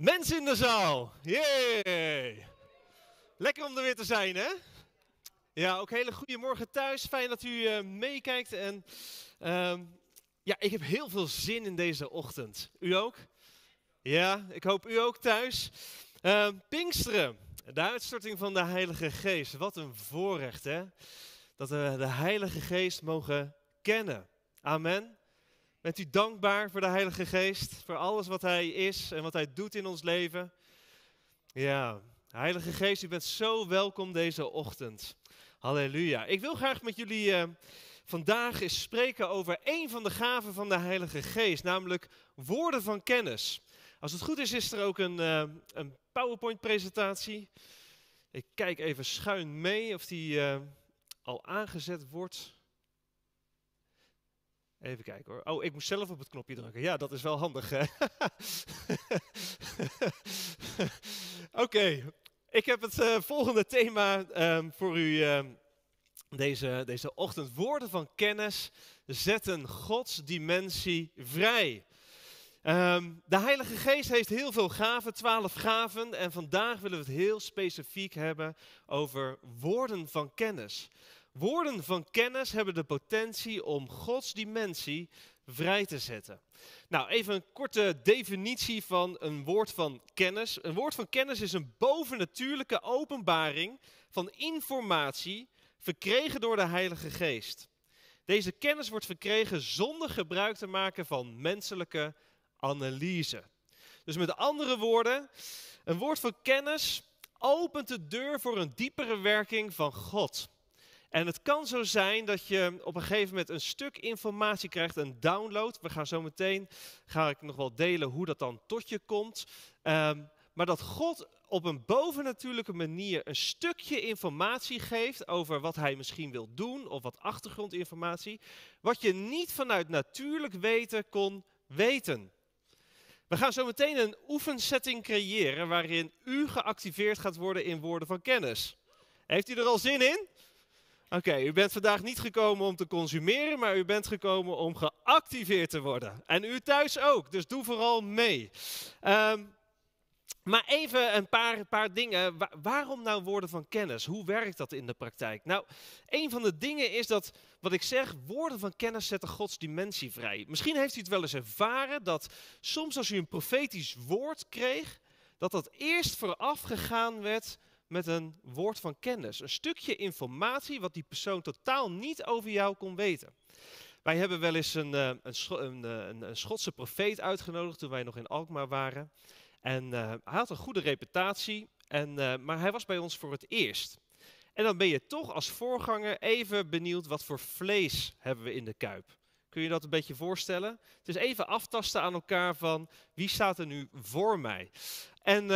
Mensen in de zaal. Yay! Lekker om er weer te zijn, hè? Ja, ook hele goede morgen thuis. Fijn dat u eh, meekijkt. En ehm, ja, ik heb heel veel zin in deze ochtend. U ook? Ja, ik hoop u ook thuis. Uh, Pinksteren, de uitstorting van de Heilige Geest. Wat een voorrecht, hè? Dat we eh, de Heilige Geest mogen kennen. Amen. Bent u dankbaar voor de Heilige Geest, voor alles wat Hij is en wat Hij doet in ons leven? Ja, Heilige Geest, u bent zo welkom deze ochtend. Halleluja. Ik wil graag met jullie eh, vandaag eens spreken over één van de gaven van de Heilige Geest, namelijk woorden van kennis. Als het goed is, is er ook een, eh, een PowerPoint-presentatie. Ik kijk even schuin mee of die eh, al aangezet wordt. Even kijken hoor. Oh, ik moest zelf op het knopje drukken. Ja, dat is wel handig. Oké, ik heb het eh, volgende thema ehm, voor u ehm, deze, deze ochtend. Woorden van kennis zetten Gods dimensie vrij. Ehm, de Heilige Geest heeft heel veel gaven, twaalf gaven. En vandaag willen we het heel specifiek hebben over woorden van kennis. Woorden van kennis hebben de potentie om Gods dimensie vrij te zetten. Nou, even een korte definitie van een woord van kennis. Een woord van kennis is een bovennatuurlijke openbaring van informatie verkregen door de Heilige Geest. Deze kennis wordt verkregen zonder gebruik te maken van menselijke analyse. Dus met andere woorden, een woord van kennis opent de deur voor een diepere werking van God. En het kan zo zijn dat je op een gegeven moment een stuk informatie krijgt, een download. We gaan zo meteen, ga ik nog wel delen hoe dat dan tot je komt. Ehm, maar dat God op een bovennatuurlijke manier een stukje informatie geeft over wat hij misschien wil doen of wat achtergrondinformatie, wat je niet vanuit natuurlijk weten kon weten. We gaan zo meteen een oefensetting creëren waarin u geactiveerd gaat worden in woorden van kennis. Heeft u er al zin in? Oké, u bent vandaag niet gekomen om te consumeren, maar u bent gekomen om geactiveerd te worden. En u thuis ook, dus doe vooral mee. Ehm, maar even een paar, paar dingen. waarom nou woorden van kennis? Hoe werkt dat in de praktijk? Nou, een van de dingen is dat, wat ik zeg, woorden van kennis zetten Gods dimensie vrij. Misschien heeft u het wel eens ervaren dat soms als u een profetisch woord kreeg, dat dat eerst gegaan werd met een woord van kennis. Een stukje informatie wat die persoon totaal niet over jou kon weten. Wij hebben wel eens een, eh, een, eh, een, een Schotse profeet uitgenodigd toen wij nog in Alkmaar waren. En eh, hij had een goede reputatie, en, maar hij was bij ons voor het eerst. En dan ben je toch als voorganger even benieuwd wat voor vlees hebben we in de kuip. Kun je dat een beetje voorstellen? Het is even aftasten aan elkaar van wie staat er nu voor mij. En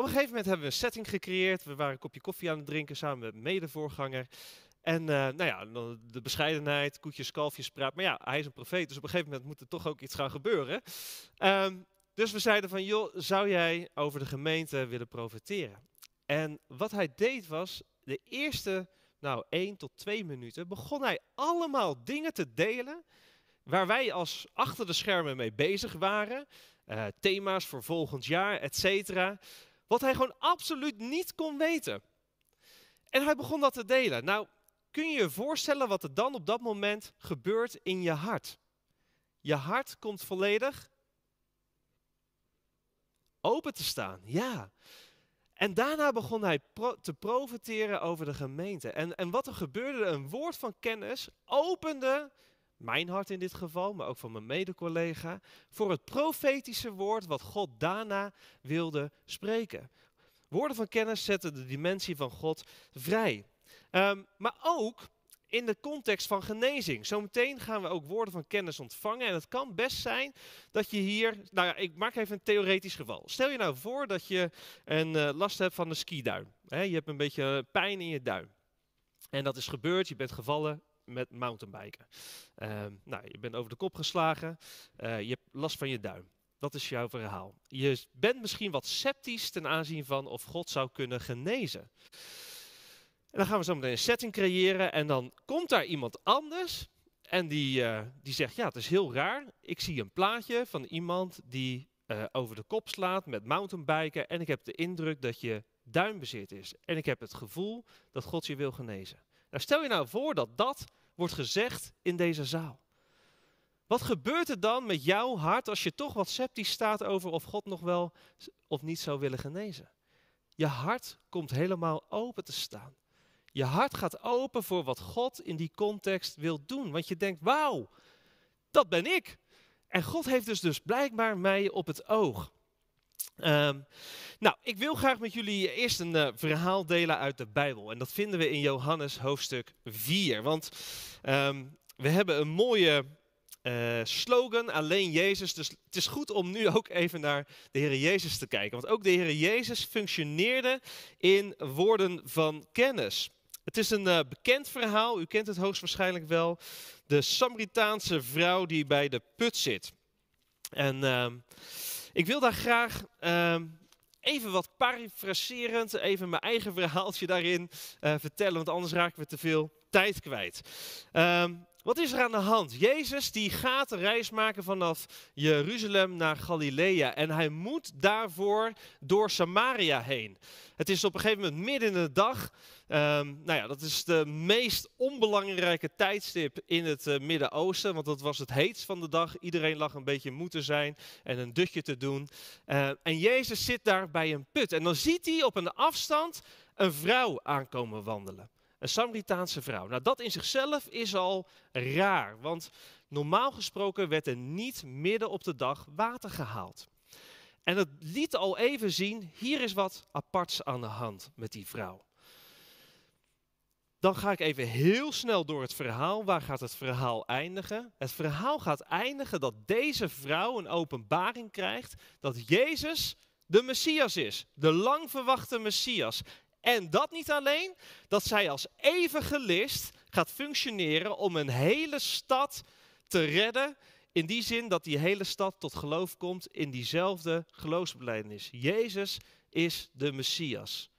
op een gegeven moment hebben we een setting gecreëerd. We waren een kopje koffie aan het drinken samen met medevoorganger. En eh, nou ja, de bescheidenheid, koetjes, kalfjes praat. Maar ja, hij is een profeet, dus op een gegeven moment moet er toch ook iets gaan gebeuren. Ehm, dus we zeiden van, joh, zou jij over de gemeente willen profiteren? En wat hij deed was, de eerste, nou, één tot twee minuten, begon hij allemaal dingen te delen waar wij als achter de schermen mee bezig waren. Eh, thema's voor volgend jaar, et cetera. Wat hij gewoon absoluut niet kon weten. En hij begon dat te delen. Nou, kun je je voorstellen wat er dan op dat moment gebeurt in je hart? Je hart komt volledig open te staan, ja. En daarna begon hij te profiteren over de gemeente. En, en wat er gebeurde, een woord van kennis opende mijn hart in dit geval, maar ook van mijn mede-collega, voor het profetische woord wat God daarna wilde spreken. Woorden van kennis zetten de dimensie van God vrij. Ehm, maar ook in de context van genezing. Zometeen gaan we ook woorden van kennis ontvangen. En het kan best zijn dat je hier. Nou ja, ik maak even een theoretisch geval. Stel je nou voor dat je een eh, last hebt van een skiduim. He, je hebt een beetje eh, pijn in je duim. En dat is gebeurd, je bent gevallen met mountainbiken. Ehm, nou, je bent over de kop geslagen, eh, je hebt last van je duim. Dat is jouw verhaal. Je bent misschien wat sceptisch ten aanzien van of God zou kunnen genezen. En dan gaan we zo meteen een setting creëren en dan komt daar iemand anders en die, eh, die zegt, ja, het is heel raar. Ik zie een plaatje van iemand die eh, over de kop slaat met mountainbiken en ik heb de indruk dat je duimbezit is. En ik heb het gevoel dat God je wil genezen. Nou, stel je nou voor dat dat wordt gezegd in deze zaal. Wat gebeurt er dan met jouw hart als je toch wat sceptisch staat over of God nog wel of niet zou willen genezen? Je hart komt helemaal open te staan. Je hart gaat open voor wat God in die context wil doen. Want je denkt, wauw, dat ben ik. En God heeft dus, dus blijkbaar mij op het oog. Ehm, nou, ik wil graag met jullie eerst een eh, verhaal delen uit de Bijbel. En dat vinden we in Johannes hoofdstuk 4. Want ehm, we hebben een mooie eh, slogan, alleen Jezus. Dus het is goed om nu ook even naar de Heer Jezus te kijken. Want ook de Heer Jezus functioneerde in woorden van kennis. Het is een eh, bekend verhaal, u kent het hoogstwaarschijnlijk wel. De Samaritaanse vrouw die bij de put zit. En... Ehm, ik wil daar graag ehm, even wat parafraserend, even mijn eigen verhaaltje daarin eh, vertellen, want anders raken we te veel tijd kwijt. Ehm, wat is er aan de hand? Jezus die gaat een reis maken vanaf Jeruzalem naar Galilea en hij moet daarvoor door Samaria heen. Het is op een gegeven moment midden in de dag. Ehm, nou ja, dat is de meest onbelangrijke tijdstip in het eh, Midden-Oosten, want dat was het heetst van de dag. Iedereen lag een beetje moe te zijn en een dutje te doen. Ehm, en Jezus zit daar bij een put en dan ziet hij op een afstand een vrouw aankomen wandelen een Samaritaanse vrouw. Nou, dat in zichzelf is al raar, want normaal gesproken werd er niet midden op de dag water gehaald. En het liet al even zien, hier is wat aparts aan de hand met die vrouw. Dan ga ik even heel snel door het verhaal. Waar gaat het verhaal eindigen? Het verhaal gaat eindigen dat deze vrouw een openbaring krijgt dat Jezus de Messias is, de lang verwachte Messias. En dat niet alleen, dat zij als evangelist gaat functioneren om een hele stad te redden. In die zin dat die hele stad tot geloof komt in diezelfde geloofsbelijdenis. Jezus is de Messias.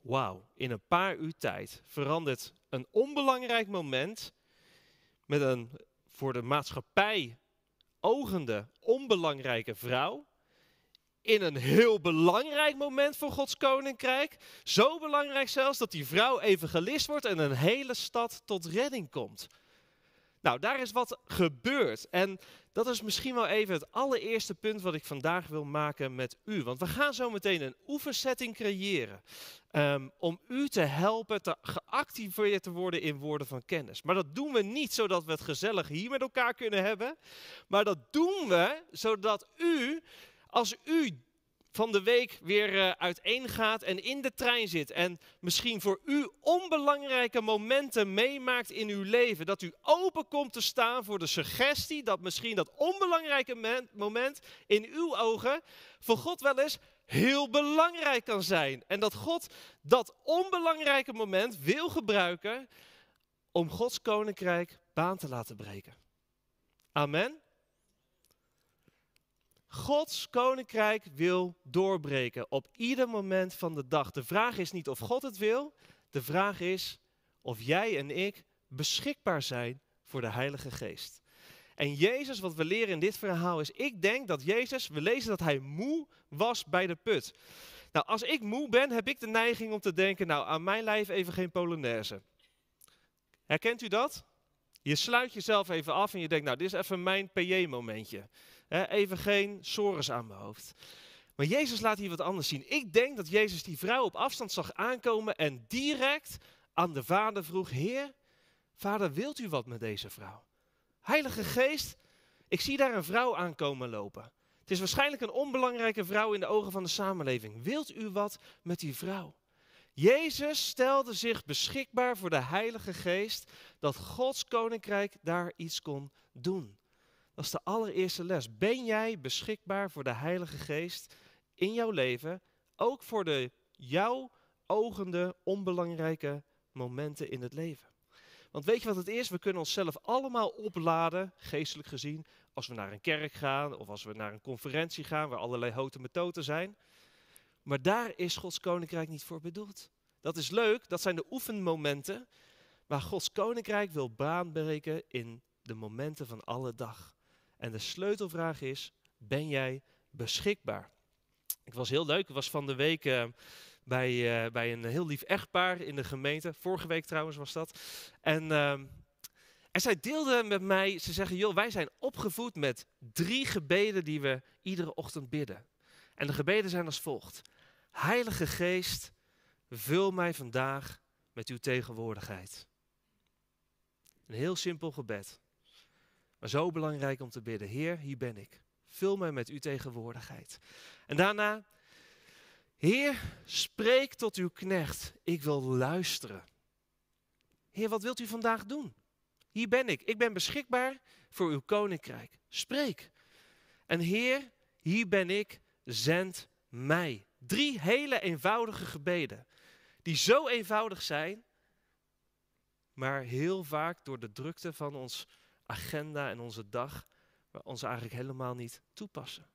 Wauw, in een paar uur tijd verandert een onbelangrijk moment met een voor de maatschappij ogende onbelangrijke vrouw in een heel belangrijk moment voor Gods koninkrijk. Zo belangrijk zelfs dat die vrouw evangelist wordt en een hele stad tot redding komt. Nou, daar is wat gebeurd. En dat is misschien wel even het allereerste punt wat ik vandaag wil maken met u. Want we gaan zo meteen een oefensetting creëren. Ehm, om u te helpen te geactiveerd te worden in woorden van kennis. Maar dat doen we niet zodat we het gezellig hier met elkaar kunnen hebben. Maar dat doen we zodat u als u van de week weer uh, eh, uiteen gaat en in de trein zit en misschien voor u onbelangrijke momenten meemaakt in uw leven, dat u open komt te staan voor de suggestie dat misschien dat onbelangrijke moment in uw ogen voor God wel eens heel belangrijk kan zijn. En dat God dat onbelangrijke moment wil gebruiken om Gods koninkrijk baan te laten breken. Amen. Gods koninkrijk wil doorbreken op ieder moment van de dag. De vraag is niet of God het wil, de vraag is of jij en ik beschikbaar zijn voor de Heilige Geest. En Jezus, wat we leren in dit verhaal is, ik denk dat Jezus, we lezen dat hij moe was bij de put. Nou, als ik moe ben, heb ik de neiging om te denken, nou, aan mijn lijf even geen Polonaise. Herkent u dat? Je sluit jezelf even af en je denkt, nou, dit is even mijn PJ-momentje even geen sores aan mijn hoofd. Maar Jezus laat hier wat anders zien. Ik denk dat Jezus die vrouw op afstand zag aankomen en direct aan de vader vroeg: Heer, vader, wilt u wat met deze vrouw? Heilige Geest, ik zie daar een vrouw aankomen lopen. Het is waarschijnlijk een onbelangrijke vrouw in de ogen van de samenleving. Wilt u wat met die vrouw? Jezus stelde zich beschikbaar voor de Heilige Geest dat Gods koninkrijk daar iets kon doen. Dat is de allereerste les. Ben jij beschikbaar voor de Heilige Geest in jouw leven, ook voor de jouw ogende onbelangrijke momenten in het leven? Want weet je wat het is? We kunnen onszelf allemaal opladen, geestelijk gezien, als we naar een kerk gaan of als we naar een conferentie gaan waar allerlei houten methoden zijn. Maar daar is Gods koninkrijk niet voor bedoeld. Dat is leuk, dat zijn de oefenmomenten, maar Gods koninkrijk wil baanbreken in de momenten van alle dag. En de sleutelvraag is: ben jij beschikbaar? Ik was heel leuk. Ik was van de week eh, bij, eh, bij een heel lief echtpaar in de gemeente. Vorige week trouwens was dat. En, ehm, en zij deelden met mij, ze zeggen, joh, wij zijn opgevoed met drie gebeden die we iedere ochtend bidden. En de gebeden zijn als volgt. Heilige Geest, vul mij vandaag met uw tegenwoordigheid. Een heel simpel gebed. Maar zo belangrijk om te bidden. Heer, hier ben ik. Vul mij met uw tegenwoordigheid. En daarna, Heer, spreek tot uw knecht. Ik wil luisteren. Heer, wat wilt u vandaag doen? Hier ben ik. Ik ben beschikbaar voor uw koninkrijk. Spreek. En Heer, hier ben ik. Zend mij. Drie hele eenvoudige gebeden. Die zo eenvoudig zijn, maar heel vaak door de drukte van ons agenda en onze dag waar ons eigenlijk helemaal niet toepassen.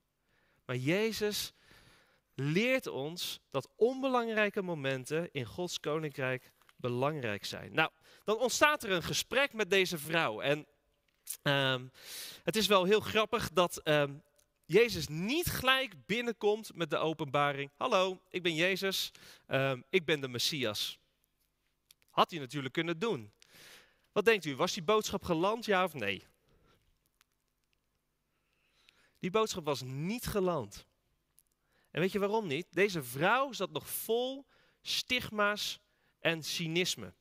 Maar Jezus leert ons dat onbelangrijke momenten in Gods koninkrijk belangrijk zijn. Nou, dan ontstaat er een gesprek met deze vrouw. En ehm, het is wel heel grappig dat ehm, Jezus niet gelijk binnenkomt met de openbaring: Hallo, ik ben Jezus, ehm, ik ben de Messias. Had hij natuurlijk kunnen doen. Wat denkt u, was die boodschap geland, ja of nee? Die boodschap was niet geland. En weet je waarom niet? Deze vrouw zat nog vol stigma's en cynisme.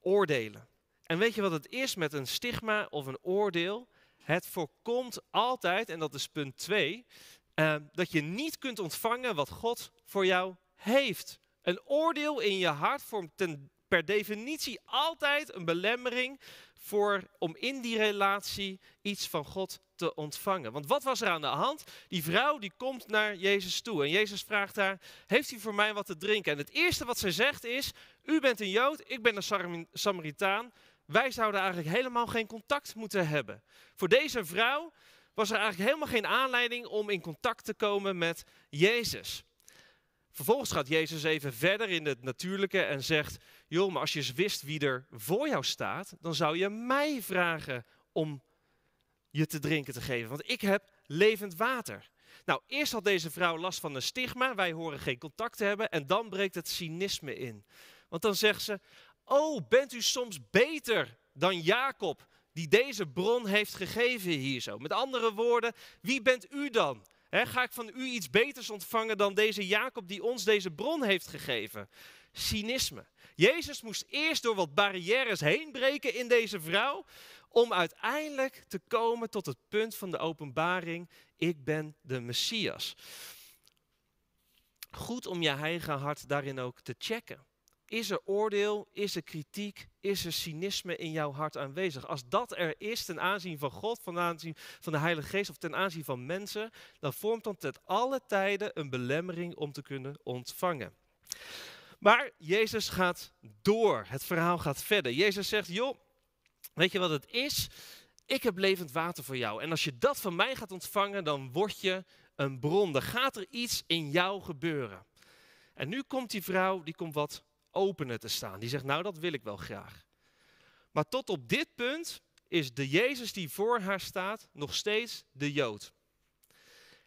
Oordelen. En weet je wat het is met een stigma of een oordeel? Het voorkomt altijd, en dat is punt 2, ehm, dat je niet kunt ontvangen wat God voor jou heeft. Een oordeel in je hart vormt ten per definitie altijd een belemmering voor, om in die relatie iets van God te ontvangen. Want wat was er aan de hand? Die vrouw die komt naar Jezus toe en Jezus vraagt haar, heeft u voor mij wat te drinken? En het eerste wat zij zegt is, u bent een Jood, ik ben een Samaritaan. Wij zouden eigenlijk helemaal geen contact moeten hebben. Voor deze vrouw was er eigenlijk helemaal geen aanleiding om in contact te komen met Jezus. Vervolgens gaat Jezus even verder in het natuurlijke en zegt: Joh, maar als je eens wist wie er voor jou staat, dan zou je mij vragen om je te drinken te geven, want ik heb levend water. Nou, eerst had deze vrouw last van een stigma, wij horen geen contact te hebben, en dan breekt het cynisme in. Want dan zegt ze: Oh, bent u soms beter dan Jacob, die deze bron heeft gegeven hier zo? Met andere woorden, wie bent u dan? ga ik van u iets beters ontvangen dan deze Jacob die ons deze bron heeft gegeven? Cynisme. Jezus moest eerst door wat barrières heen breken in deze vrouw, om uiteindelijk te komen tot het punt van de openbaring: ik ben de Messias. Goed om je eigen hart daarin ook te checken. Is er oordeel, is er kritiek, is er cynisme in jouw hart aanwezig? Als dat er is ten aanzien van God, ten aanzien van de Heilige Geest of ten aanzien van mensen, dan vormt dat ten alle tijden een belemmering om te kunnen ontvangen. Maar Jezus gaat door. Het verhaal gaat verder. Jezus zegt: Joh, weet je wat het is? Ik heb levend water voor jou. En als je dat van mij gaat ontvangen, dan word je een bron. Dan gaat er iets in jou gebeuren. En nu komt die vrouw, die komt wat openen te staan. Die zegt, nou dat wil ik wel graag. Maar tot op dit punt is de Jezus die voor haar staat nog steeds de Jood.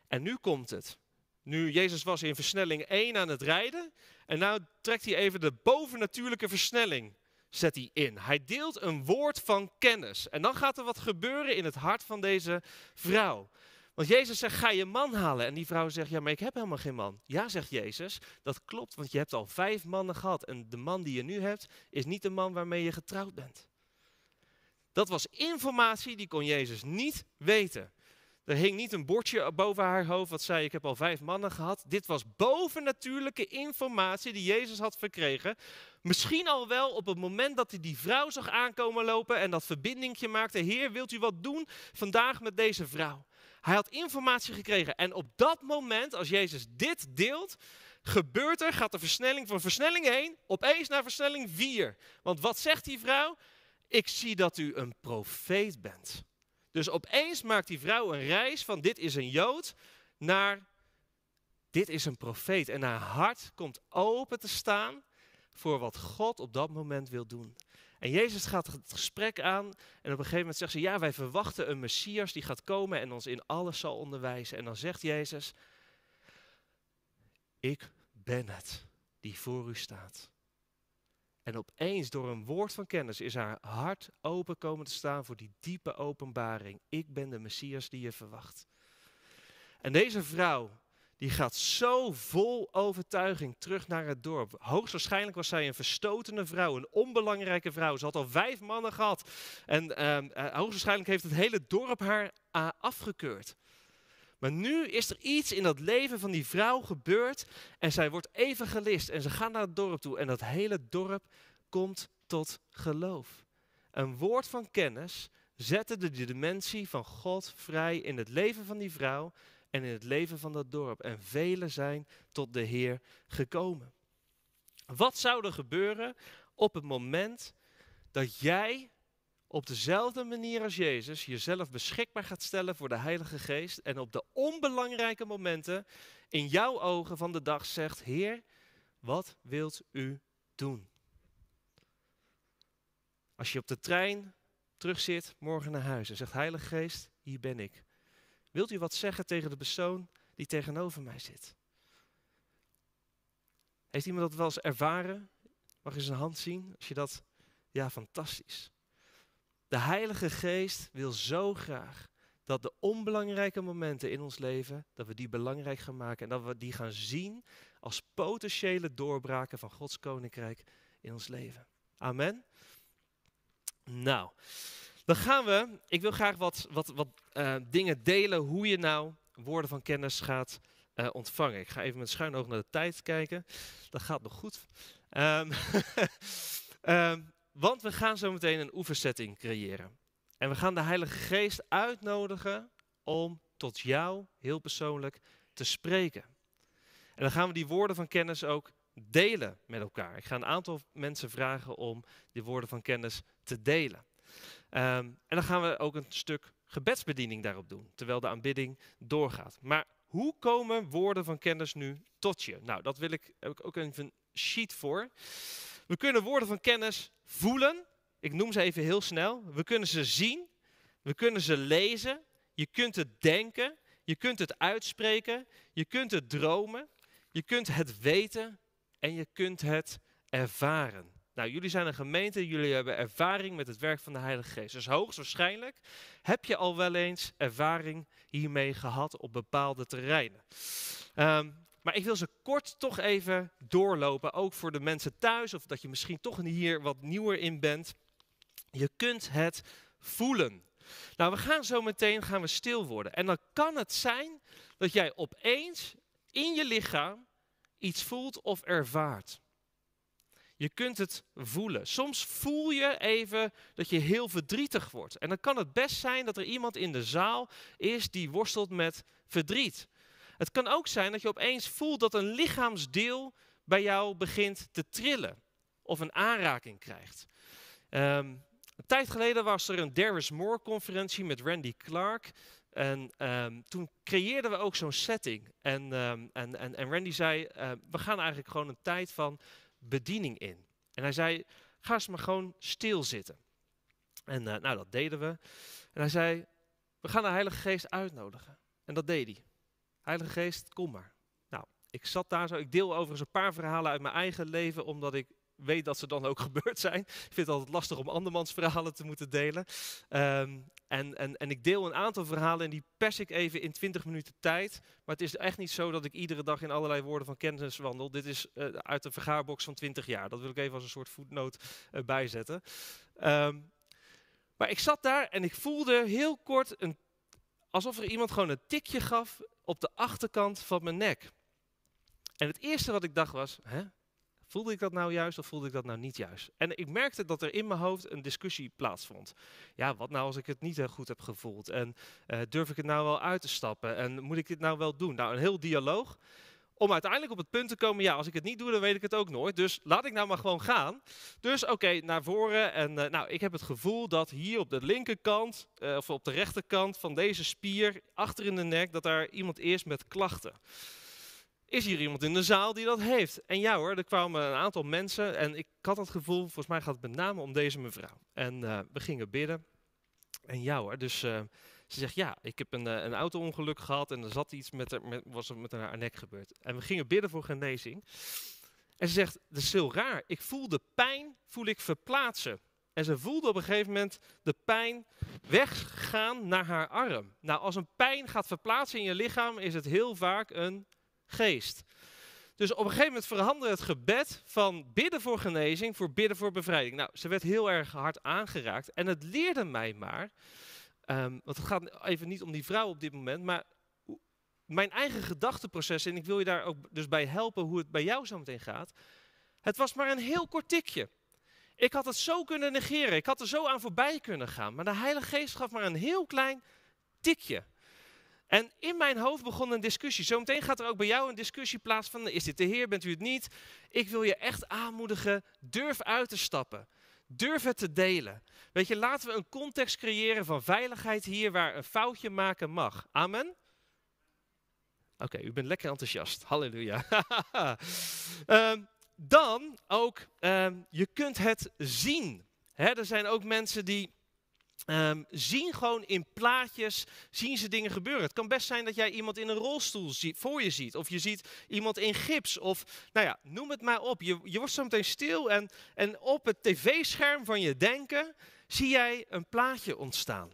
En nu komt het. Nu Jezus was in versnelling 1 aan het rijden en nou trekt hij even de bovennatuurlijke versnelling zet hij in. Hij deelt een woord van kennis en dan gaat er wat gebeuren in het hart van deze vrouw. Want Jezus zegt, ga je man halen. En die vrouw zegt, ja, maar ik heb helemaal geen man. Ja, zegt Jezus, dat klopt, want je hebt al vijf mannen gehad. En de man die je nu hebt, is niet de man waarmee je getrouwd bent. Dat was informatie die kon Jezus niet weten. Er hing niet een bordje boven haar hoofd wat zei: Ik heb al vijf mannen gehad. Dit was bovennatuurlijke informatie die Jezus had verkregen. Misschien al wel op het moment dat hij die vrouw zag aankomen lopen en dat verbindingje maakte: Heer, wilt u wat doen vandaag met deze vrouw? Hij had informatie gekregen. En op dat moment, als Jezus dit deelt, gebeurt er, gaat de versnelling van versnelling 1 opeens naar versnelling 4. Want wat zegt die vrouw? Ik zie dat u een profeet bent. Dus opeens maakt die vrouw een reis van dit is een Jood naar dit is een profeet. En haar hart komt open te staan voor wat God op dat moment wil doen. En Jezus gaat het gesprek aan en op een gegeven moment zegt ze, ja, wij verwachten een Messias die gaat komen en ons in alles zal onderwijzen. En dan zegt Jezus, ik ben het die voor u staat. En opeens door een woord van kennis is haar hart open komen te staan voor die diepe openbaring. Ik ben de Messias die je verwacht. En deze vrouw die gaat zo vol overtuiging terug naar het dorp. Hoogstwaarschijnlijk was zij een verstotene vrouw, een onbelangrijke vrouw. Ze had al vijf mannen gehad. En ehm, eh, hoogstwaarschijnlijk heeft het hele dorp haar eh, afgekeurd. Maar nu is er iets in dat leven van die vrouw gebeurd. En zij wordt evangelist. En ze gaan naar het dorp toe. En dat hele dorp komt tot geloof. Een woord van kennis zette de dimensie van God vrij in het leven van die vrouw en in het leven van dat dorp. En velen zijn tot de Heer gekomen. Wat zou er gebeuren op het moment dat jij op dezelfde manier als Jezus jezelf beschikbaar gaat stellen voor de Heilige Geest en op de onbelangrijke momenten in jouw ogen van de dag zegt: Heer, wat wilt u doen? Als je op de trein terug zit morgen naar huis en zegt: Heilige Geest, hier ben ik. Wilt u wat zeggen tegen de persoon die tegenover mij zit? Heeft iemand dat wel eens ervaren? Mag eens zijn hand zien? Als je dat. Ja, fantastisch. De Heilige Geest wil zo graag dat de onbelangrijke momenten in ons leven, dat we die belangrijk gaan maken en dat we die gaan zien als potentiële doorbraken van Gods Koninkrijk in ons leven. Amen. Nou, dan gaan we, ik wil graag wat, wat, wat eh, dingen delen hoe je nou woorden van kennis gaat eh, ontvangen. Ik ga even met schuin oog naar de tijd kijken. Dat gaat nog goed. Ehm, ehm, want we gaan zo meteen een oefensetting creëren. En we gaan de Heilige Geest uitnodigen om tot jou heel persoonlijk te spreken. En dan gaan we die woorden van kennis ook delen met elkaar. Ik ga een aantal mensen vragen om die woorden van kennis te delen. Ehm, en dan gaan we ook een stuk gebedsbediening daarop doen, terwijl de aanbidding doorgaat. Maar hoe komen woorden van kennis nu tot je? Nou, dat wil ik, heb ik ook even een sheet voor. We kunnen woorden van kennis voelen. Ik noem ze even heel snel. We kunnen ze zien. We kunnen ze lezen. Je kunt het denken. Je kunt het uitspreken. Je kunt het dromen. Je kunt het weten. En je kunt het ervaren. Nou, jullie zijn een gemeente, jullie hebben ervaring met het werk van de Heilige Geest. Dus hoogstwaarschijnlijk heb je al wel eens ervaring hiermee gehad op bepaalde terreinen. Ehm, maar ik wil ze kort toch even doorlopen, ook voor de mensen thuis, of dat je misschien toch hier wat nieuwer in bent. Je kunt het voelen. Nou, we gaan zo meteen gaan we stil worden. En dan kan het zijn dat jij opeens in je lichaam iets voelt of ervaart. Je kunt het voelen. Soms voel je even dat je heel verdrietig wordt. En dan kan het best zijn dat er iemand in de zaal is die worstelt met verdriet. Het kan ook zijn dat je opeens voelt dat een lichaamsdeel bij jou begint te trillen of een aanraking krijgt. Ehm, een tijd geleden was er een There Moore conferentie met Randy Clark. En ehm, toen creëerden we ook zo'n setting. En, ehm, en, en, en Randy zei, we gaan eigenlijk gewoon een tijd van bediening in. En hij zei, ga eens maar gewoon stilzitten. En eh, nou, dat deden we. En hij zei, we gaan de Heilige Geest uitnodigen. En dat deed hij. Heilige Geest, kom maar. Nou, ik zat daar zo. Ik deel overigens een paar verhalen uit mijn eigen leven, omdat ik weet dat ze dan ook gebeurd zijn. Ik vind het altijd lastig om andermans verhalen te moeten delen. Ehm, en, en, en ik deel een aantal verhalen en die pers ik even in 20 minuten tijd. Maar het is echt niet zo dat ik iedere dag in allerlei woorden van kennis wandel. Dit is eh, uit de vergaarbox van 20 jaar. Dat wil ik even als een soort voetnoot eh, bijzetten. Ehm, maar ik zat daar en ik voelde heel kort een, alsof er iemand gewoon een tikje gaf op de achterkant van mijn nek. En het eerste wat ik dacht was, hè, Voelde ik dat nou juist of voelde ik dat nou niet juist? En ik merkte dat er in mijn hoofd een discussie plaatsvond. Ja, wat nou als ik het niet heel goed heb gevoeld? En eh, durf ik het nou wel uit te stappen? En moet ik dit nou wel doen? Nou, een heel dialoog. Om uiteindelijk op het punt te komen, ja, als ik het niet doe, dan weet ik het ook nooit. Dus laat ik nou maar gewoon gaan. Dus oké, naar voren. En eh, nou, ik heb het gevoel dat hier op de linkerkant, eh, of op de rechterkant van deze spier, achter in de nek, dat daar iemand is met klachten. Is hier iemand in de zaal die dat heeft? En ja hoor, er kwamen een aantal mensen en ik had het gevoel, volgens mij gaat het met name om deze mevrouw. En eh, we gingen bidden. En ja hoor, dus eh, ze zegt ja, ik heb een, eh, een auto-ongeluk gehad en er zat iets met, haar, was met haar nek gebeurd. En we gingen bidden voor genezing. En ze zegt, dat is heel raar, ik voel de pijn, voel ik verplaatsen. En ze voelde op een gegeven moment de pijn weggaan naar haar arm. Nou, als een pijn gaat verplaatsen in je lichaam, is het heel vaak een Geest. Dus op een gegeven moment veranderde het gebed van bidden voor genezing voor bidden voor bevrijding. Nou, ze werd heel erg hard aangeraakt en het leerde mij maar, ehm, want het gaat even niet om die vrouw op dit moment, maar mijn eigen gedachteproces, en ik wil je daar ook dus bij helpen hoe het bij jou zo meteen gaat. Het was maar een heel kort tikje. Ik had het zo kunnen negeren, ik had er zo aan voorbij kunnen gaan, maar de Heilige Geest gaf maar een heel klein tikje. En in mijn hoofd begon een discussie. Zometeen gaat er ook bij jou een discussie plaats van Is dit de Heer? Bent u het niet? Ik wil je echt aanmoedigen. Durf uit te stappen. Durf het te delen. Weet je, laten we een context creëren van veiligheid hier waar een foutje maken mag. Amen. Oké, u bent lekker enthousiast. Halleluja. Ehm, dan ook, ehm, je kunt het zien. er zijn ook mensen die Ehm, zien gewoon in plaatjes, zien ze dingen gebeuren. Het kan best zijn dat jij iemand in een rolstoel voor je ziet. Of je ziet iemand in gips. Of nou ja, noem het maar op. Je, je wordt zo meteen stil en, en op het tv-scherm van je denken zie jij een plaatje ontstaan.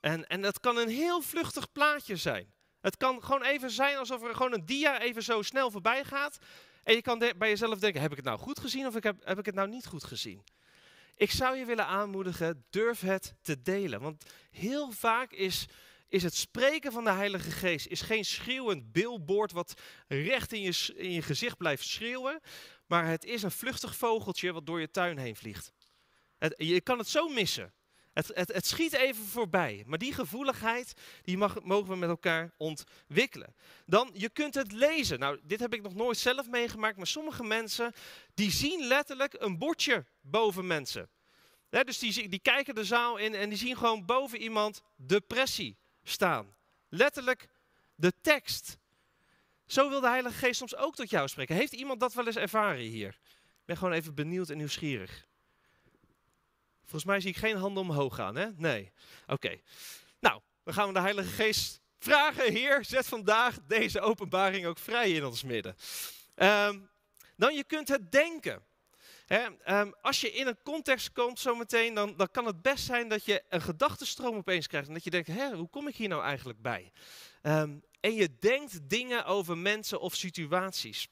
En, en dat kan een heel vluchtig plaatje zijn. Het kan gewoon even zijn alsof er gewoon een dia even zo snel voorbij gaat. En je kan bij jezelf denken, heb ik het nou goed gezien of heb, heb ik het nou niet goed gezien? Ik zou je willen aanmoedigen, durf het te delen. Want heel vaak is, is het spreken van de Heilige Geest is geen schreeuwend billboard wat recht in je, in je gezicht blijft schreeuwen. Maar het is een vluchtig vogeltje wat door je tuin heen vliegt. Het, je kan het zo missen. Het, het, het schiet even voorbij, maar die gevoeligheid die mogen we met elkaar ontwikkelen. Dan, je kunt het lezen. Nou, dit heb ik nog nooit zelf meegemaakt, maar sommige mensen die zien letterlijk een bordje boven mensen. dus die, die kijken de zaal in en die zien gewoon boven iemand depressie staan. Letterlijk de tekst. Zo wil de Heilige Geest soms ook tot jou spreken. Heeft iemand dat wel eens ervaren hier? Ik ben gewoon even benieuwd en nieuwsgierig. Volgens mij zie ik geen handen omhoog gaan, hè? Nee. Oké. Nou, dan gaan we de Heilige Geest vragen. Heer, zet vandaag deze openbaring ook vrij in ons midden. Um, dan je kunt het denken. Ehm, als je in een context komt zometeen, dan, dan kan het best zijn dat je een gedachtenstroom opeens krijgt. En dat je denkt, Hé, hoe kom ik hier nou eigenlijk bij? Ehm, en je denkt dingen over mensen of situaties.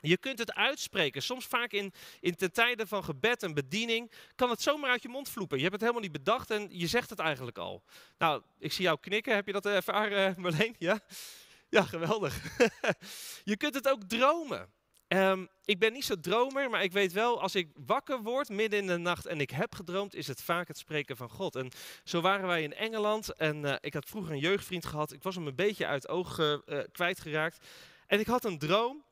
Je kunt het uitspreken. Soms vaak in, in ten tijde van gebed en bediening kan het zomaar uit je mond vloepen. Je hebt het helemaal niet bedacht en je zegt het eigenlijk al. Nou, ik zie jou knikken. Heb je dat ervaren, eh, Marleen? Ja? Ja, geweldig. je kunt het ook dromen. Ehm, ik ben niet zo dromer, maar ik weet wel, als ik wakker word midden in de nacht en ik heb gedroomd, is het vaak het spreken van God. En zo waren wij in Engeland en eh, ik had vroeger een jeugdvriend gehad. Ik was hem een beetje uit oog uh, kwijtgeraakt. En ik had een droom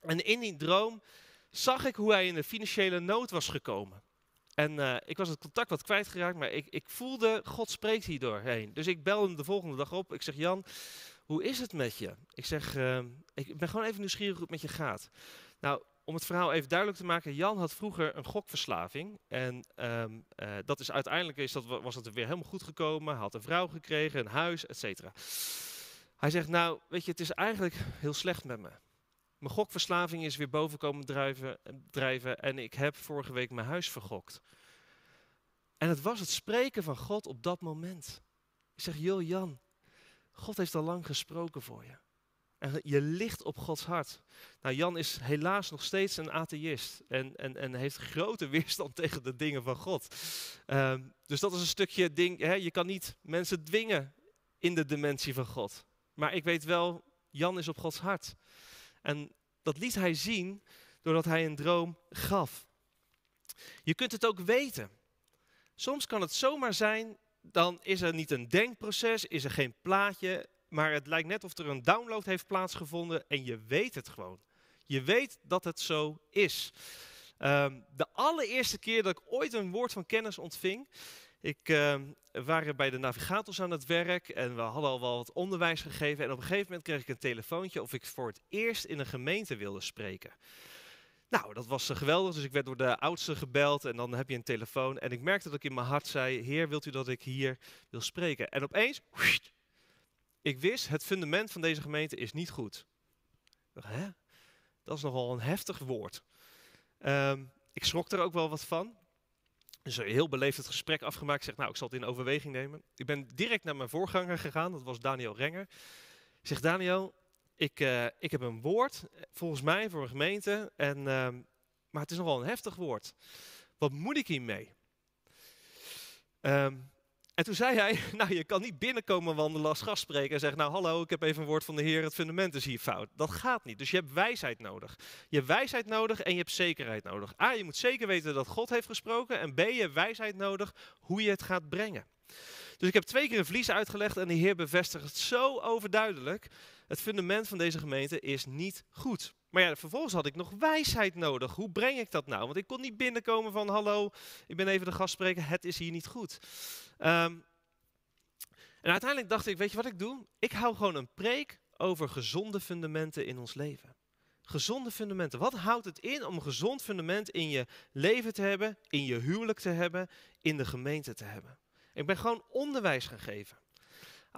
en in die droom zag ik hoe hij in de financiële nood was gekomen. En eh, ik was het contact wat kwijtgeraakt, maar ik, ik voelde, God spreekt hier doorheen. Dus ik belde hem de volgende dag op. Ik zeg, Jan, hoe is het met je? Ik zeg, ehm, ik ben gewoon even nieuwsgierig hoe het met je gaat. Nou, om het verhaal even duidelijk te maken, Jan had vroeger een gokverslaving. En ehm, eh, dat is uiteindelijk is dat, was het weer helemaal goed gekomen. Hij had een vrouw gekregen, een huis, et cetera. Hij zegt, nou, weet je, het is eigenlijk heel slecht met me. Mijn gokverslaving is weer boven komen drijven, eh, drijven en ik heb vorige week mijn huis vergokt. En het was het spreken van God op dat moment. Ik zeg, joh Jan, God heeft al lang gesproken voor je. En je ligt op Gods hart. Nou, Jan is helaas nog steeds een atheïst en, en, en heeft grote weerstand tegen de dingen van God. Ehm, dus dat is een stukje ding, hè, je kan niet mensen dwingen in de dimensie van God. Maar ik weet wel, Jan is op Gods hart. En dat liet hij zien doordat hij een droom gaf. Je kunt het ook weten. Soms kan het zomaar zijn, dan is er niet een denkproces, is er geen plaatje, maar het lijkt net of er een download heeft plaatsgevonden en je weet het gewoon. Je weet dat het zo is. Ehm, de allereerste keer dat ik ooit een woord van kennis ontving, ik, ehm, waren bij de navigators aan het werk en we hadden al wel wat onderwijs gegeven. En op een gegeven moment kreeg ik een telefoontje of ik voor het eerst in een gemeente wilde spreken. Nou, dat was eh, geweldig. Dus ik werd door de oudste gebeld en dan heb je een telefoon. En ik merkte dat ik in mijn hart zei, heer, wilt u dat ik hier wil spreken? En opeens, ik wist, het fundament van deze gemeente is niet goed. Hè? Dat is nogal een heftig woord. Ehm, ik schrok er ook wel wat van. Dus heel beleefd het gesprek afgemaakt. Zegt, nou, ik zal het in overweging nemen. Ik ben direct naar mijn voorganger gegaan, dat was Daniel Renger. zeg Daniel, ik, eh, ik heb een woord, eh, volgens mij, voor een gemeente. En, ehm, maar het is nogal een heftig woord. Wat moet ik hiermee? Um, en toen zei hij, nou je kan niet binnenkomen wandelen als gastspreker en zeggen, nou hallo, ik heb even een woord van de Heer, het fundament is hier fout. Dat gaat niet. Dus je hebt wijsheid nodig. Je hebt wijsheid nodig en je hebt zekerheid nodig. A, je moet zeker weten dat God heeft gesproken en B, je hebt wijsheid nodig hoe je het gaat brengen. Dus ik heb twee keer een vlies uitgelegd en de Heer bevestigt het zo overduidelijk het fundament van deze gemeente is niet goed. Maar ja, vervolgens had ik nog wijsheid nodig. Hoe breng ik dat nou? Want ik kon niet binnenkomen van hallo, ik ben even de gast spreken. het is hier niet goed. Ehm, en uiteindelijk dacht ik, weet je wat ik doe? Ik hou gewoon een preek over gezonde fundamenten in ons leven. Gezonde fundamenten. Wat houdt het in om een gezond fundament in je leven te hebben, in je huwelijk te hebben, in de gemeente te hebben? Ik ben gewoon onderwijs gaan geven.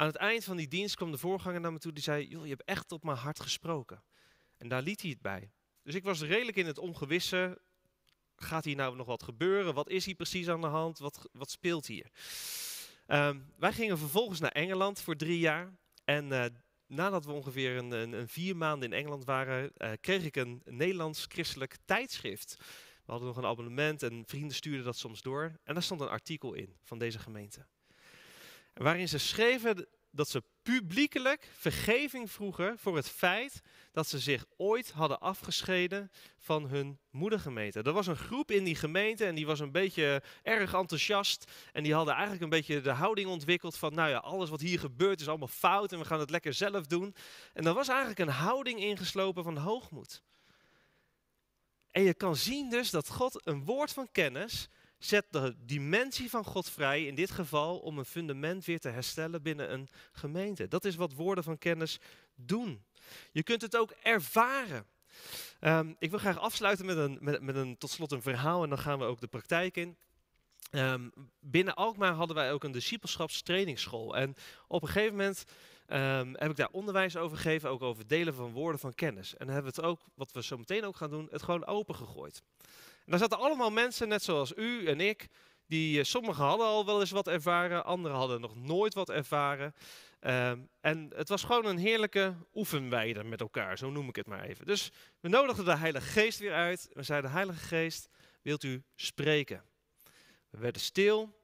Aan het eind van die dienst kwam de voorganger naar me toe. Die zei, joh, je hebt echt op mijn hart gesproken. En daar liet hij het bij. Dus ik was redelijk in het ongewisse. Gaat hier nou nog wat gebeuren? Wat is hier precies aan de hand? Wat, wat speelt hier? Ehm, wij gingen vervolgens naar Engeland voor drie jaar. En eh, nadat we ongeveer een, een, vier maanden in Engeland waren, eh, kreeg ik een Nederlands christelijk tijdschrift. We hadden nog een abonnement en vrienden stuurden dat soms door. En daar stond een artikel in van deze gemeente waarin ze schreven dat ze publiekelijk vergeving vroegen voor het feit dat ze zich ooit hadden afgescheiden van hun moedergemeente. Er was een groep in die gemeente en die was een beetje erg enthousiast. En die hadden eigenlijk een beetje de houding ontwikkeld van, nou ja, alles wat hier gebeurt is allemaal fout en we gaan het lekker zelf doen. En er was eigenlijk een houding ingeslopen van hoogmoed. En je kan zien dus dat God een woord van kennis zet de dimensie van God vrij, in dit geval om een fundament weer te herstellen binnen een gemeente. Dat is wat woorden van kennis doen. Je kunt het ook ervaren. Ehm, ik wil graag afsluiten met een, met, met, een, tot slot een verhaal en dan gaan we ook de praktijk in. Ehm, binnen Alkmaar hadden wij ook een discipelschapstrainingsschool. En op een gegeven moment ehm, heb ik daar onderwijs over gegeven, ook over delen van woorden van kennis. En dan hebben we het ook, wat we zo meteen ook gaan doen, het gewoon open gegooid daar zaten allemaal mensen, net zoals u en ik, die eh, sommigen hadden al wel eens wat ervaren, anderen hadden nog nooit wat ervaren. Ehm, en het was gewoon een heerlijke oefenweide met elkaar, zo noem ik het maar even. Dus we nodigden de Heilige Geest weer uit. We zeiden, Heilige Geest, wilt u spreken? We werden stil.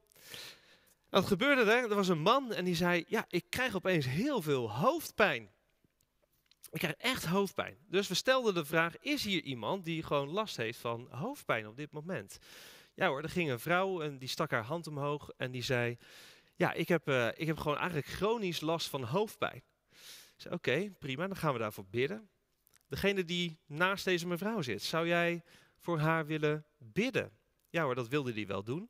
En wat gebeurde er? Er was een man en die zei, ja, ik krijg opeens heel veel hoofdpijn. Ik krijg echt hoofdpijn. Dus we stelden de vraag: is hier iemand die gewoon last heeft van hoofdpijn op dit moment? Ja hoor, er ging een vrouw en die stak haar hand omhoog en die zei: Ja, ik heb, eh, ik heb gewoon eigenlijk chronisch last van hoofdpijn. Ik zei: Oké, prima, dan gaan we daarvoor bidden. Degene die naast deze mevrouw zit, zou jij voor haar willen bidden? Ja hoor, dat wilde hij wel doen.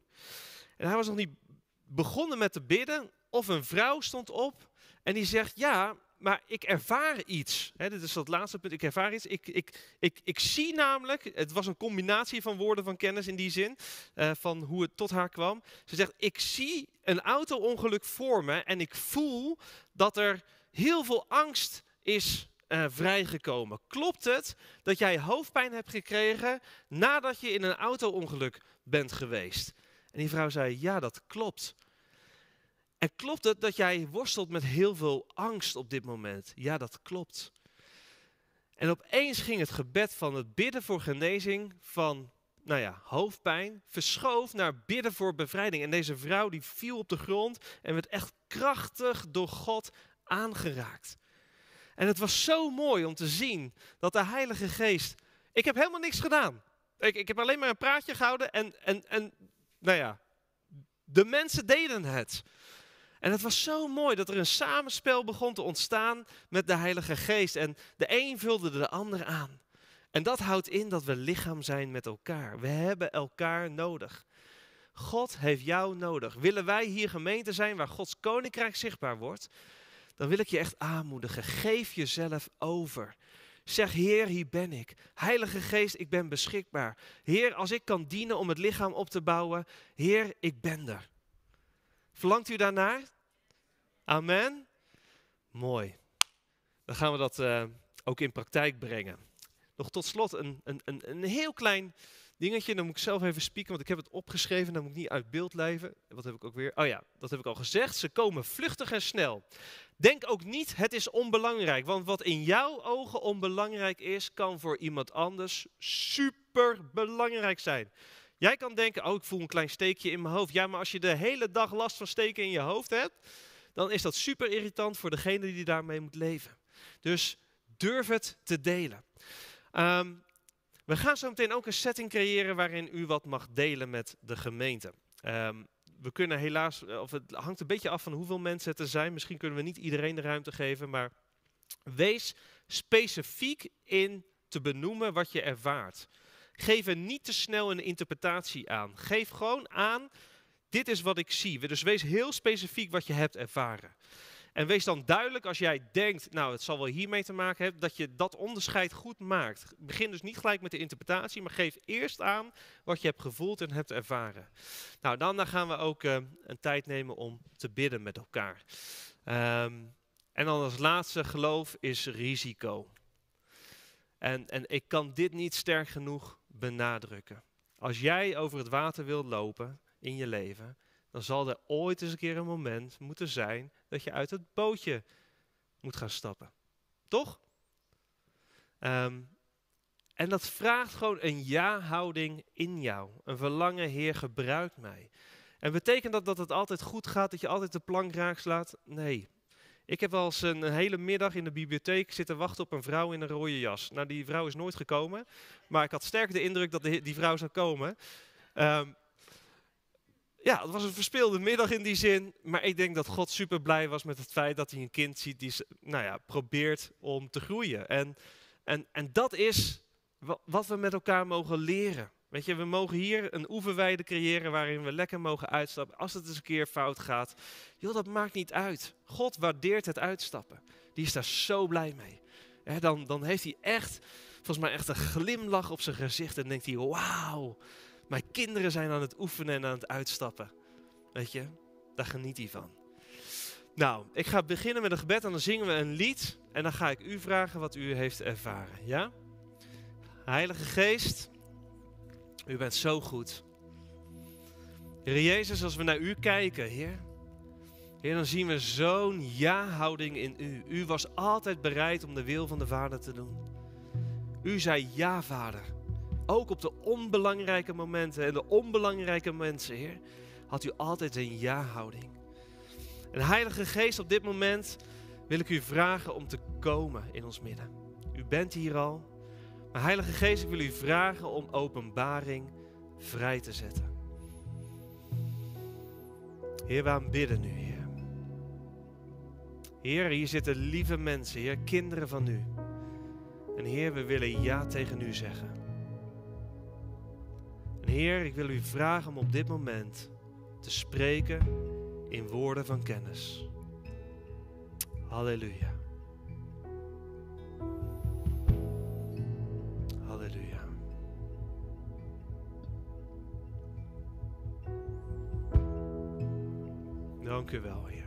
En hij was nog niet begonnen met te bidden of een vrouw stond op en die zegt: Ja, maar ik ervaar iets. Hè, dit is dat laatste punt. Ik ervaar iets. Ik, ik, ik, ik zie namelijk, het was een combinatie van woorden van kennis in die zin, eh, van hoe het tot haar kwam. Ze zegt, ik zie een auto-ongeluk voor me en ik voel dat er heel veel angst is eh, vrijgekomen. Klopt het dat jij hoofdpijn hebt gekregen nadat je in een auto-ongeluk bent geweest? En die vrouw zei, ja dat klopt. En klopt het dat jij worstelt met heel veel angst op dit moment? Ja, dat klopt. En opeens ging het gebed van het bidden voor genezing van, nou ja, hoofdpijn, verschoof naar bidden voor bevrijding. En deze vrouw die viel op de grond en werd echt krachtig door God aangeraakt. En het was zo mooi om te zien dat de Heilige Geest, ik heb helemaal niks gedaan. Ik, ik heb alleen maar een praatje gehouden en, en, en nou ja, de mensen deden het. En het was zo mooi dat er een samenspel begon te ontstaan met de Heilige Geest. En de een vulde de ander aan. En dat houdt in dat we lichaam zijn met elkaar. We hebben elkaar nodig. God heeft jou nodig. Willen wij hier gemeente zijn waar Gods koninkrijk zichtbaar wordt, dan wil ik je echt aanmoedigen. Geef jezelf over. Zeg, Heer, hier ben ik. Heilige Geest, ik ben beschikbaar. Heer, als ik kan dienen om het lichaam op te bouwen, Heer, ik ben er. Verlangt u daarnaar? Amen? Mooi. Dan gaan we dat eh, ook in praktijk brengen. Nog tot slot een, een, een, een heel klein dingetje. Dan moet ik zelf even spieken, want ik heb het opgeschreven. Dan moet ik niet uit beeld blijven. Wat heb ik ook weer? Oh ja, dat heb ik al gezegd. Ze komen vluchtig en snel. Denk ook niet, het is onbelangrijk. Want wat in jouw ogen onbelangrijk is, kan voor iemand anders super belangrijk zijn. Jij kan denken, oh ik voel een klein steekje in mijn hoofd. Ja, maar als je de hele dag last van steken in je hoofd hebt, dan is dat super irritant voor degene die daarmee moet leven. Dus durf het te delen. Ehm, we gaan zo meteen ook een setting creëren waarin u wat mag delen met de gemeente. Ehm, we kunnen helaas, eh, of het hangt een beetje af van hoeveel mensen het er zijn. Misschien kunnen we niet iedereen de ruimte geven, maar wees specifiek in te benoemen wat je ervaart. Geef er niet te snel een interpretatie aan. Geef gewoon aan dit is wat ik zie. Dus wees heel specifiek wat je hebt ervaren. En wees dan duidelijk als jij denkt, nou het zal wel hiermee te maken hebben, dat je dat onderscheid goed maakt. Begin dus niet gelijk met de interpretatie, maar geef eerst aan wat je hebt gevoeld en hebt ervaren. Nou, dan, gaan we ook eh, een tijd nemen om te bidden met elkaar. Ehm, en dan als laatste geloof is risico. En, en ik kan dit niet sterk genoeg benadrukken. Als jij over het water wilt lopen, in je leven, dan zal er ooit eens een keer een moment moeten zijn dat je uit het bootje moet gaan stappen. Toch? Ehm, en dat vraagt gewoon een ja-houding in jou. Een verlangen, Heer, gebruik mij. En betekent dat dat het altijd goed gaat, dat je altijd de plank raak slaat? Nee. Ik heb wel eens een, hele middag in de bibliotheek zitten wachten op een vrouw in een rode jas. Nou, die vrouw is nooit gekomen, maar ik had sterk de indruk dat die vrouw zou komen. Ehm, ja, het was een verspeelde middag in die zin. Maar ik denk dat God super blij was met het feit dat hij een kind ziet die nou ja, probeert om te groeien. En, en, en dat is wat we met elkaar mogen leren. Weet je, we mogen hier een oeverweide creëren waarin we lekker mogen uitstappen. Als het eens een keer fout gaat, joh, dat maakt niet uit. God waardeert het uitstappen. Die is daar zo blij mee. dan, dan heeft hij echt, volgens mij echt een glimlach op zijn gezicht en denkt hij, wauw, mijn kinderen zijn aan het oefenen en aan het uitstappen. Weet je, daar geniet hij van. Nou, ik ga beginnen met een gebed en dan zingen we een lied. En dan ga ik u vragen wat u heeft ervaren. Ja? Heilige Geest, u bent zo goed. Heer Jezus, als we naar u kijken, Heer. Heer, dan zien we zo'n ja-houding in u. U was altijd bereid om de wil van de Vader te doen. U zei ja, Vader. Ook op de onbelangrijke momenten en de onbelangrijke mensen, Heer, had u altijd een ja-houding. En Heilige Geest, op dit moment wil ik u vragen om te komen in ons midden. U bent hier al, maar Heilige Geest, ik wil u vragen om openbaring vrij te zetten. Heer, we aanbidden nu, Heer. Heer, hier zitten lieve mensen, Heer, kinderen van u. En Heer, we willen ja tegen u zeggen. Heer, ik wil u vragen om op dit moment te spreken in woorden van kennis. Halleluja. Halleluja. Dank u wel, Heer.